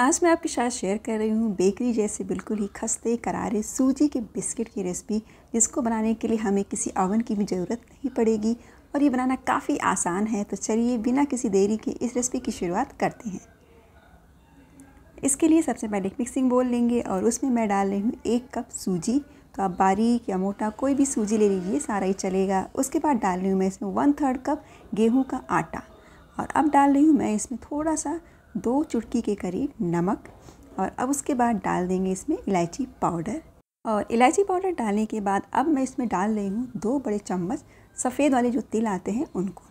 आज मैं आपके साथ शेयर कर रही हूँ बेकरी जैसे बिल्कुल ही खस्ते करारे सूजी के बिस्किट की रेसिपी जिसको बनाने के लिए हमें किसी ओवन की भी ज़रूरत नहीं पड़ेगी और ये बनाना काफ़ी आसान है तो चलिए बिना किसी देरी के इस रेसिपी की शुरुआत करते हैं इसके लिए सबसे पहले एक मिक्सिंग बोल लेंगे और उसमें मैं डाल रही हूँ एक कप सूजी तो आप बारीक या मोटा कोई भी सूजी ले लीजिए सारा ही चलेगा उसके बाद डाल रही हूँ मैं इसमें वन थर्ड कप गेहूँ का आटा और अब डाल रही हूँ मैं इसमें थोड़ा सा दो चुटकी के करीब नमक और अब उसके बाद डाल देंगे इसमें इलायची पाउडर और इलायची पाउडर डालने के बाद अब मैं इसमें डाल रही हूँ दो बड़े चम्मच सफ़ेद वाले जो तिल आते हैं उनको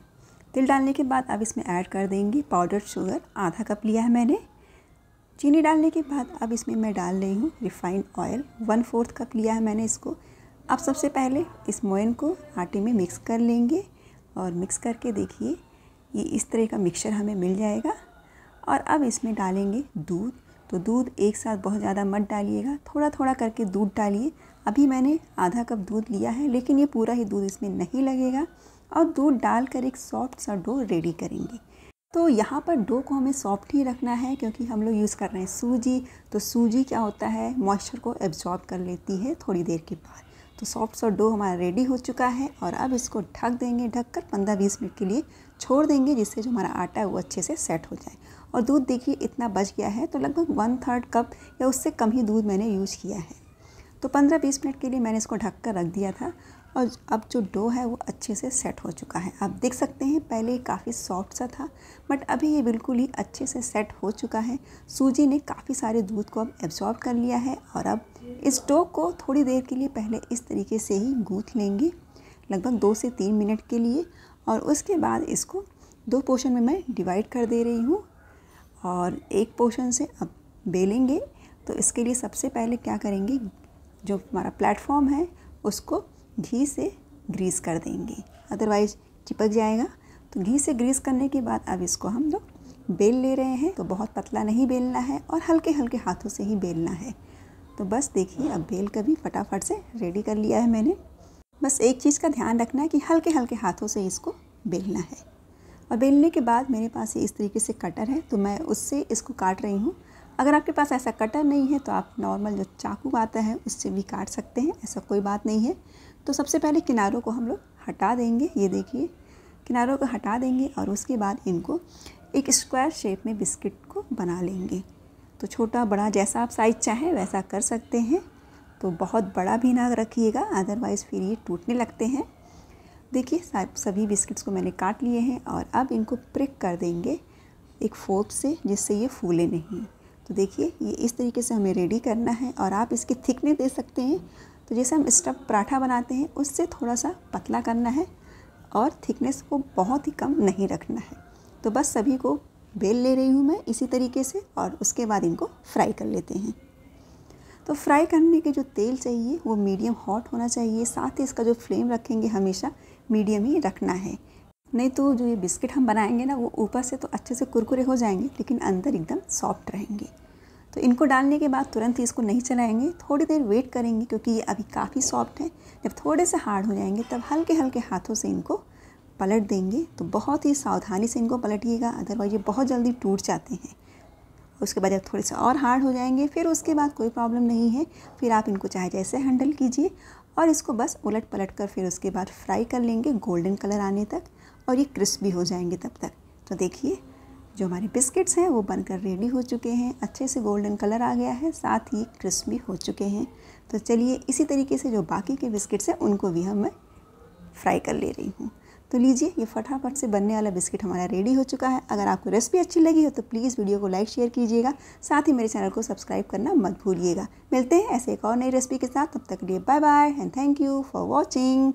तिल डालने के बाद अब इसमें ऐड कर देंगी पाउडर शुगर आधा कप लिया है मैंने चीनी डालने के बाद अब इसमें मैं डाल रही हूँ refined oil one fourth cup लिया है मैंने इसको अब सबसे पहले इस मोयन को आटे में मिक्स कर लेंगे और मिक्स करके देखिए ये इस तरह का मिक्सचर हमें मिल जाएगा और अब इसमें डालेंगे दूध तो दूध एक साथ बहुत ज़्यादा मत डालिएगा थोड़ा थोड़ा करके दूध डालिए अभी मैंने आधा कप दूध लिया है लेकिन ये पूरा ही दूध इसमें नहीं लगेगा और दूध डालकर एक सॉफ्ट सा डो रेडी करेंगे तो यहाँ पर डो को हमें सॉफ्ट ही रखना है क्योंकि हम लोग यूज़ कर रहे हैं सूजी तो सूजी क्या होता है मॉइस्चर को एब्जॉर्ब कर लेती है थोड़ी देर के बाद तो सॉफ्ट सा डो हमारा रेडी हो चुका है और अब इसको ढक देंगे ढक कर पंद्रह बीस मिनट के लिए छोड़ देंगे जिससे जो हमारा आटा है वो अच्छे से सेट हो जाए और दूध देखिए इतना बच गया है तो लगभग वन थर्ड कप या उससे कम ही दूध मैंने यूज किया है तो पंद्रह बीस मिनट के लिए मैंने इसको ढक कर रख दिया था और अब जो डो है वो अच्छे से सेट हो चुका है आप देख सकते हैं पहले काफ़ी सॉफ्ट सा था बट अभी ये बिल्कुल ही अच्छे से सेट हो चुका है सूजी ने काफ़ी सारे दूध को अब एब्जॉर्ब कर लिया है और अब इस डो को थोड़ी देर के लिए पहले इस तरीके से ही गूँथ लेंगे लगभग दो से तीन मिनट के लिए और उसके बाद इसको दो पोर्शन में मैं डिवाइड कर दे रही हूँ और एक पोर्शन से अब बेलेंगे तो इसके लिए सबसे पहले क्या करेंगे जो हमारा प्लेटफॉर्म है उसको घी से ग्रीस कर देंगे अदरवाइज चिपक जाएगा तो घी से ग्रीस करने के बाद अब इसको हम लोग बेल ले रहे हैं तो बहुत पतला नहीं बेलना है और हल्के हल्के हाथों से ही बेलना है तो बस देखिए अब बेल का भी फटाफट से रेडी कर लिया है मैंने बस एक चीज़ का ध्यान रखना है कि हल्के हल्के हाथों से इसको बेलना है और बेलने के बाद मेरे पास इस तरीके से कटर है तो मैं उससे इसको काट रही हूँ अगर आपके पास ऐसा कटर नहीं है तो आप नॉर्मल जो चाकू आता है उससे भी काट सकते हैं ऐसा कोई बात नहीं है तो सबसे पहले किनारों को हम लोग हटा देंगे ये देखिए किनारों को हटा देंगे और उसके बाद इनको एक स्क्वायर शेप में बिस्किट को बना लेंगे तो छोटा बड़ा जैसा आप साइज़ चाहें वैसा कर सकते हैं तो बहुत बड़ा भी ना रखिएगा अदरवाइज़ फिर ये टूटने लगते हैं देखिए सभी बिस्किट्स को मैंने काट लिए हैं और अब इनको प्रिक कर देंगे एक फोर्क से जिससे ये फूले नहीं तो देखिए ये इस तरीके से हमें रेडी करना है और आप इसकी थिकनेस दे सकते हैं तो जैसे हम स्टफ पराठा बनाते हैं उससे थोड़ा सा पतला करना है और थिकनेस को बहुत ही कम नहीं रखना है तो बस सभी को बेल ले रही हूँ मैं इसी तरीके से और उसके बाद इनको फ्राई कर लेते हैं तो फ्राई करने के जो तेल चाहिए वो मीडियम हॉट होना चाहिए साथ ही इसका जो फ्लेम रखेंगे हमेशा मीडियम ही रखना है नहीं तो जो ये बिस्किट हम बनाएंगे ना वो ऊपर से तो अच्छे से कुरकुरे हो जाएंगे लेकिन अंदर एकदम सॉफ्ट रहेंगे तो इनको डालने के बाद तुरंत ही इसको नहीं चलाएंगे थोड़ी देर वेट करेंगे क्योंकि ये अभी काफ़ी सॉफ्ट है जब थोड़े से हार्ड हो जाएंगे तब हल्के हल्के हाथों से इनको पलट देंगे तो बहुत ही सावधानी से इनको पलटिएगा अदरवाइज ये बहुत जल्दी टूट जाते हैं उसके बाद जब थोड़े से और हार्ड हो जाएंगे फिर उसके बाद कोई प्रॉब्लम नहीं है फिर आप इनको चाहे जैसे हैंडल कीजिए और इसको बस उलट पलट कर फिर उसके बाद फ्राई कर लेंगे गोल्डन कलर आने तक और ये क्रिस्पी हो जाएंगे तब तक तो देखिए जो हमारे बिस्किट्स हैं वो बनकर रेडी हो चुके हैं अच्छे से गोल्डन कलर आ गया है साथ ही क्रिस्पी हो चुके हैं तो चलिए इसी तरीके से जो बाकी के बिस्किट्स हैं उनको भी हम मैं फ्राई कर ले रही हूँ तो लीजिए ये फटाफट से बनने वाला बिस्किट हमारा रेडी हो चुका है अगर आपको रेसिपी अच्छी लगी हो तो प्लीज़ वीडियो को लाइक शेयर कीजिएगा साथ ही मेरे चैनल को सब्सक्राइब करना मत भूलिएगा मिलते हैं ऐसे एक और नई रेसिपी के साथ तब तक के लिए bye bye and thank you for watching